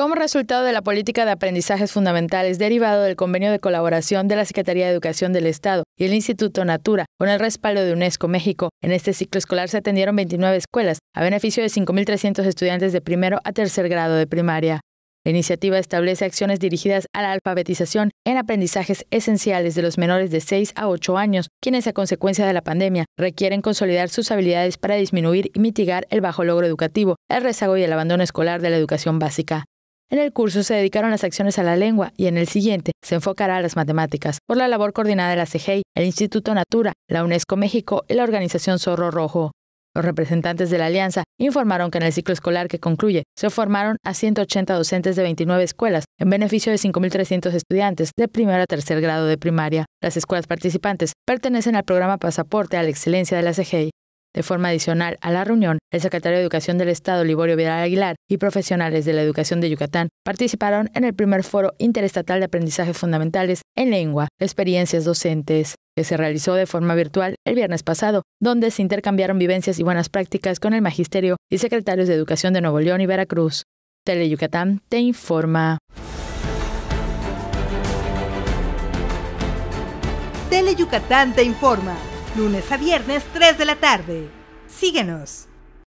Como resultado de la política de aprendizajes fundamentales derivado del convenio de colaboración de la Secretaría de Educación del Estado y el Instituto Natura, con el respaldo de UNESCO México, en este ciclo escolar se atendieron 29 escuelas, a beneficio de 5.300 estudiantes de primero a tercer grado de primaria. La iniciativa establece acciones dirigidas a la alfabetización en aprendizajes esenciales de los menores de 6 a 8 años, quienes a consecuencia de la pandemia requieren consolidar sus habilidades para disminuir y mitigar el bajo logro educativo, el rezago y el abandono escolar de la educación básica. En el curso se dedicaron las acciones a la lengua y en el siguiente se enfocará a las matemáticas, por la labor coordinada de la CGI, el Instituto Natura, la UNESCO México y la organización Zorro Rojo. Los representantes de la alianza informaron que en el ciclo escolar que concluye se formaron a 180 docentes de 29 escuelas en beneficio de 5.300 estudiantes de primero a tercer grado de primaria. Las escuelas participantes pertenecen al programa Pasaporte a la Excelencia de la CGI, de forma adicional a la reunión, el secretario de Educación del Estado, Liborio Vidal Aguilar, y profesionales de la educación de Yucatán participaron en el primer foro interestatal de aprendizajes fundamentales en lengua, experiencias docentes, que se realizó de forma virtual el viernes pasado, donde se intercambiaron vivencias y buenas prácticas con el magisterio y secretarios de Educación de Nuevo León y Veracruz. TeleYucatán te informa. TeleYucatán te informa lunes a viernes 3 de la tarde. Síguenos.